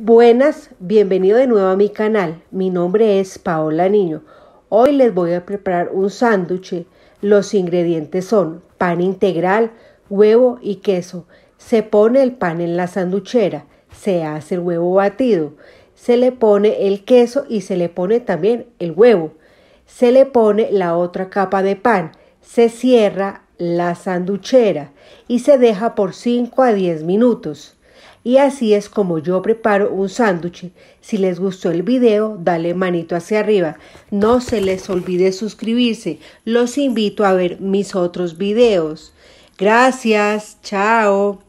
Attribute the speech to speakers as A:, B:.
A: Buenas, bienvenido de nuevo a mi canal. Mi nombre es Paola Niño. Hoy les voy a preparar un sándwich. Los ingredientes son pan integral, huevo y queso. Se pone el pan en la sanduchera, se hace el huevo batido, se le pone el queso y se le pone también el huevo. Se le pone la otra capa de pan, se cierra la sanduchera y se deja por 5 a 10 minutos. Y así es como yo preparo un sándwich. Si les gustó el video, dale manito hacia arriba. No se les olvide suscribirse. Los invito a ver mis otros videos. Gracias, chao.